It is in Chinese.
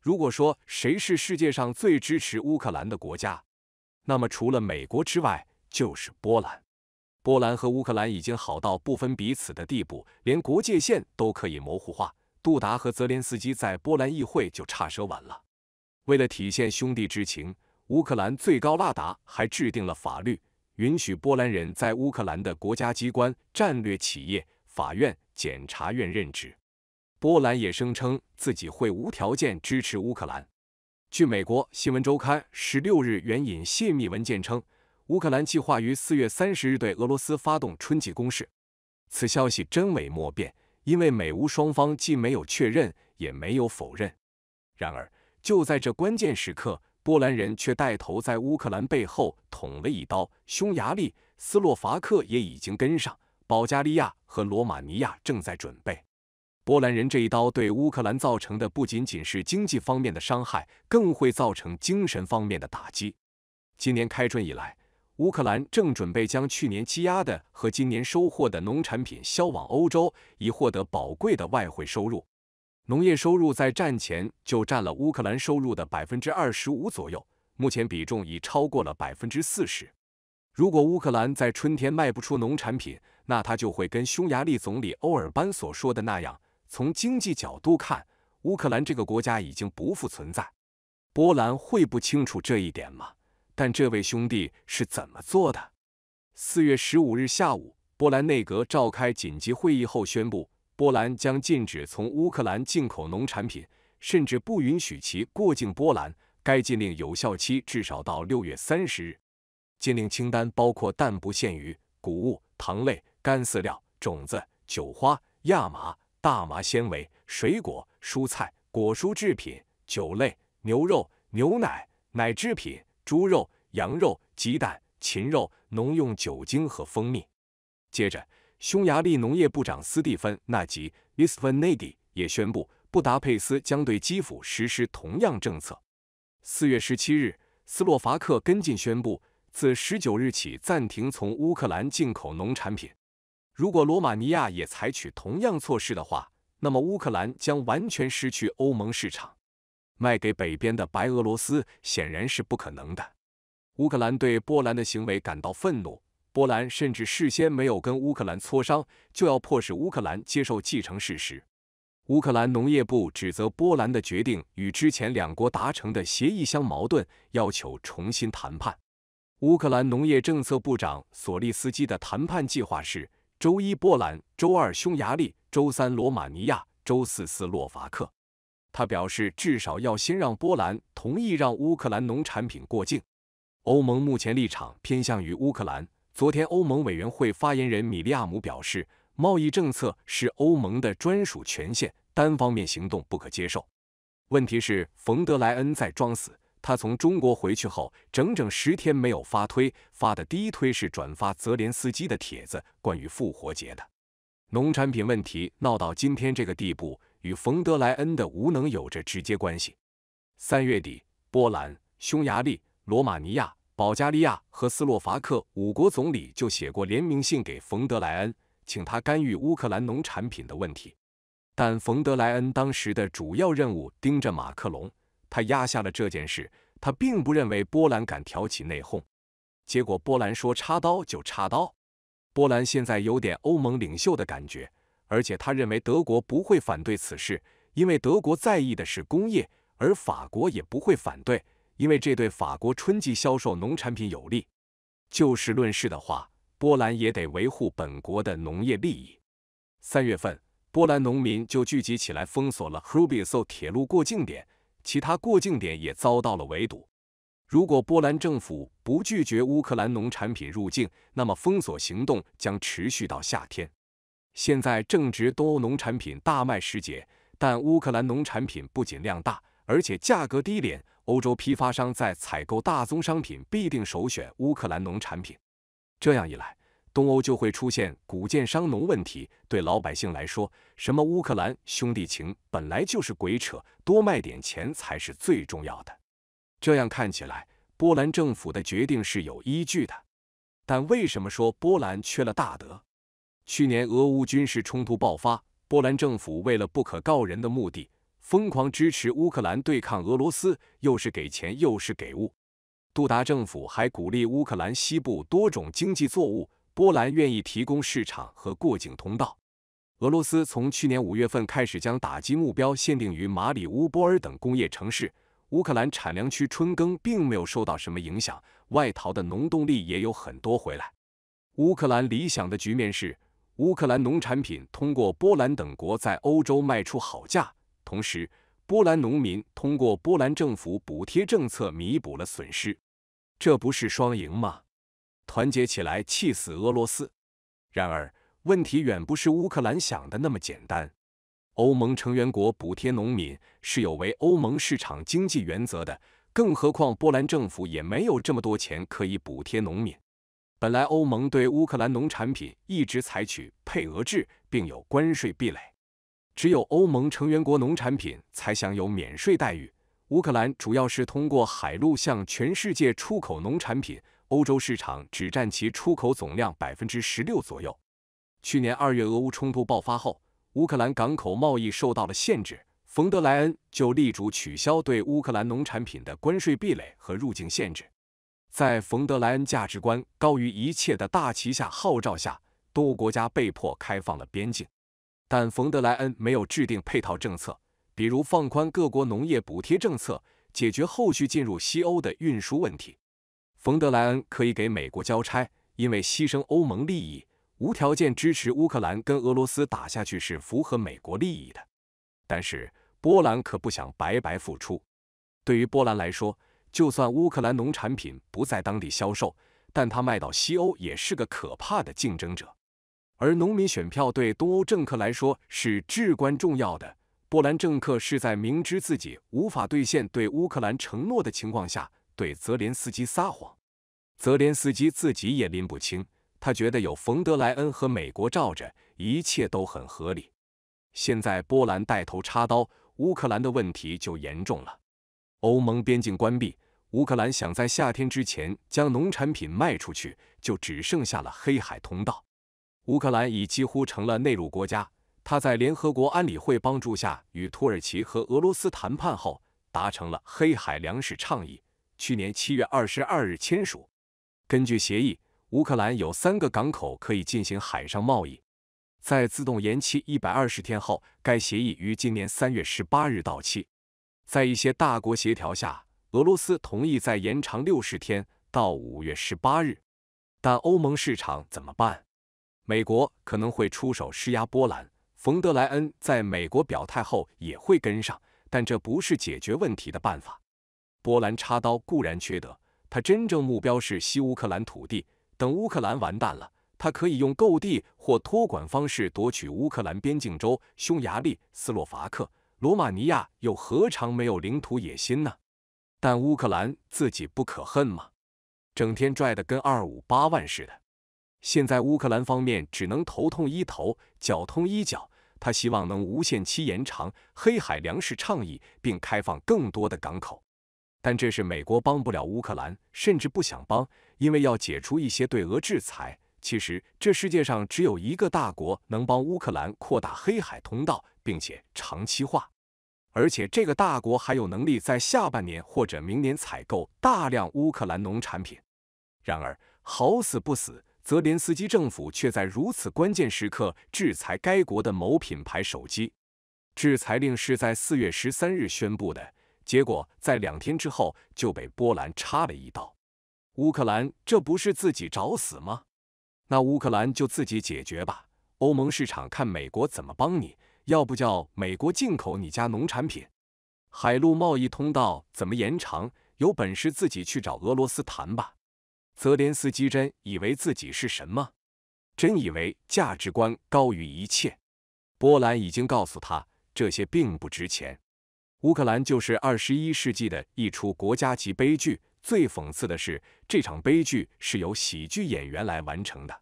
如果说谁是世界上最支持乌克兰的国家，那么除了美国之外，就是波兰。波兰和乌克兰已经好到不分彼此的地步，连国界线都可以模糊化。杜达和泽连斯基在波兰议会就差舌吻了。为了体现兄弟之情，乌克兰最高拉达还制定了法律，允许波兰人在乌克兰的国家机关、战略企业、法院、检察院任职。波兰也声称自己会无条件支持乌克兰。据美国《新闻周刊》十六日援引泄密文件称，乌克兰计划于四月三十日对俄罗斯发动春季攻势。此消息真伪莫辨，因为美乌双方既没有确认，也没有否认。然而，就在这关键时刻，波兰人却带头在乌克兰背后捅了一刀。匈牙利、斯洛伐克也已经跟上，保加利亚和罗马尼亚正在准备。波兰人这一刀对乌克兰造成的不仅仅是经济方面的伤害，更会造成精神方面的打击。今年开春以来，乌克兰正准备将去年积压的和今年收获的农产品销往欧洲，以获得宝贵的外汇收入。农业收入在战前就占了乌克兰收入的百分之二十五左右，目前比重已超过了百分之四十。如果乌克兰在春天卖不出农产品，那他就会跟匈牙利总理欧尔班所说的那样。从经济角度看，乌克兰这个国家已经不复存在，波兰会不清楚这一点吗？但这位兄弟是怎么做的？四月十五日下午，波兰内阁召开紧急会议后宣布，波兰将禁止从乌克兰进口农产品，甚至不允许其过境波兰。该禁令有效期至少到六月三十日。禁令清单包括但不限于谷物、糖类、干饲料、种子、酒花、亚麻。大麻纤维、水果、蔬菜、果蔬制品、酒类、牛肉、牛奶、奶制品、猪肉、羊肉、鸡蛋、禽肉、农用酒精和蜂蜜。接着，匈牙利农业部长斯蒂芬·纳吉 （István n á d i 也宣布，布达佩斯将对基辅实施同样政策。四月十七日，斯洛伐克跟进宣布，自十九日起暂停从乌克兰进口农产品。如果罗马尼亚也采取同样措施的话，那么乌克兰将完全失去欧盟市场。卖给北边的白俄罗斯显然是不可能的。乌克兰对波兰的行为感到愤怒，波兰甚至事先没有跟乌克兰磋商，就要迫使乌克兰接受继承事实。乌克兰农业部指责波兰的决定与之前两国达成的协议相矛盾，要求重新谈判。乌克兰农业政策部长索利斯基的谈判计划是。周一波兰，周二匈牙利，周三罗马尼亚，周四斯洛伐克。他表示，至少要先让波兰同意让乌克兰农产品过境。欧盟目前立场偏向于乌克兰。昨天，欧盟委员会发言人米利亚姆表示，贸易政策是欧盟的专属权限，单方面行动不可接受。问题是，冯德莱恩在装死。他从中国回去后，整整十天没有发推。发的第一推是转发泽连斯基的帖子，关于复活节的农产品问题闹到今天这个地步，与冯德莱恩的无能有着直接关系。三月底，波兰、匈牙利、罗马尼亚、保加利亚和斯洛伐克五国总理就写过联名信给冯德莱恩，请他干预乌克兰农产品的问题。但冯德莱恩当时的主要任务盯着马克龙。他压下了这件事，他并不认为波兰敢挑起内讧。结果波兰说插刀就插刀。波兰现在有点欧盟领袖的感觉，而且他认为德国不会反对此事，因为德国在意的是工业，而法国也不会反对，因为这对法国春季销售农产品有利。就事论事的话，波兰也得维护本国的农业利益。三月份，波兰农民就聚集起来封锁了胡比索铁路过境点。其他过境点也遭到了围堵。如果波兰政府不拒绝乌克兰农产品入境，那么封锁行动将持续到夏天。现在正值东欧农产品大卖时节，但乌克兰农产品不仅量大，而且价格低廉，欧洲批发商在采购大宗商品必定首选乌克兰农产品。这样一来，东欧就会出现谷贱伤农问题，对老百姓来说，什么乌克兰兄弟情本来就是鬼扯，多卖点钱才是最重要的。这样看起来，波兰政府的决定是有依据的。但为什么说波兰缺了大德？去年俄乌军事冲突爆发，波兰政府为了不可告人的目的，疯狂支持乌克兰对抗俄罗斯，又是给钱又是给物。杜达政府还鼓励乌克兰西部多种经济作物。波兰愿意提供市场和过境通道。俄罗斯从去年五月份开始将打击目标限定于马里乌波尔等工业城市。乌克兰产粮区春耕并没有受到什么影响，外逃的农动力也有很多回来。乌克兰理想的局面是，乌克兰农产品通过波兰等国在欧洲卖出好价，同时波兰农民通过波兰政府补贴政策弥补了损失，这不是双赢吗？团结起来，气死俄罗斯。然而，问题远不是乌克兰想的那么简单。欧盟成员国补贴农民是有违欧盟市场经济原则的，更何况波兰政府也没有这么多钱可以补贴农民。本来，欧盟对乌克兰农产品一直采取配额制，并有关税壁垒，只有欧盟成员国农产品才享有免税待遇。乌克兰主要是通过海路向全世界出口农产品。欧洲市场只占其出口总量百分之十六左右。去年二月，俄乌冲突爆发后，乌克兰港口贸易受到了限制。冯德莱恩就力主取消对乌克兰农产品的关税壁垒和入境限制。在冯德莱恩“价值观高于一切”的大旗下号召下，多国国家被迫开放了边境。但冯德莱恩没有制定配套政策，比如放宽各国农业补贴政策，解决后续进入西欧的运输问题。冯德莱恩可以给美国交差，因为牺牲欧盟利益、无条件支持乌克兰跟俄罗斯打下去是符合美国利益的。但是波兰可不想白白付出。对于波兰来说，就算乌克兰农产品不在当地销售，但它卖到西欧也是个可怕的竞争者。而农民选票对东欧政客来说是至关重要的。波兰政客是在明知自己无法兑现对乌克兰承诺的情况下。对泽连斯基撒谎，泽连斯基自己也拎不清。他觉得有冯德莱恩和美国罩着，一切都很合理。现在波兰带头插刀，乌克兰的问题就严重了。欧盟边境关闭，乌克兰想在夏天之前将农产品卖出去，就只剩下了黑海通道。乌克兰已几乎成了内陆国家。他在联合国安理会帮助下，与土耳其和俄罗斯谈判后，达成了黑海粮食倡议。去年七月二十二日签署。根据协议，乌克兰有三个港口可以进行海上贸易。在自动延期一百二十天后，该协议于今年三月十八日到期。在一些大国协调下，俄罗斯同意再延长六十天，到五月十八日。但欧盟市场怎么办？美国可能会出手施压波兰。冯德莱恩在美国表态后也会跟上，但这不是解决问题的办法。波兰插刀固然缺德，他真正目标是西乌克兰土地。等乌克兰完蛋了，他可以用购地或托管方式夺取乌克兰边境州。匈牙利、斯洛伐克、罗马尼亚又何尝没有领土野心呢？但乌克兰自己不可恨吗？整天拽得跟二五八万似的。现在乌克兰方面只能头痛医头，脚痛医脚。他希望能无限期延长黑海粮食倡议，并开放更多的港口。但这是美国帮不了乌克兰，甚至不想帮，因为要解除一些对俄制裁。其实，这世界上只有一个大国能帮乌克兰扩大黑海通道，并且长期化，而且这个大国还有能力在下半年或者明年采购大量乌克兰农产品。然而，好死不死，泽连斯基政府却在如此关键时刻制裁该国的某品牌手机。制裁令是在四月十三日宣布的。结果在两天之后就被波兰插了一刀，乌克兰这不是自己找死吗？那乌克兰就自己解决吧。欧盟市场看美国怎么帮你，要不叫美国进口你家农产品？海陆贸易通道怎么延长？有本事自己去找俄罗斯谈吧。泽连斯基真以为自己是什么？真以为价值观高于一切？波兰已经告诉他，这些并不值钱。乌克兰就是二十一世纪的一出国家级悲剧。最讽刺的是，这场悲剧是由喜剧演员来完成的。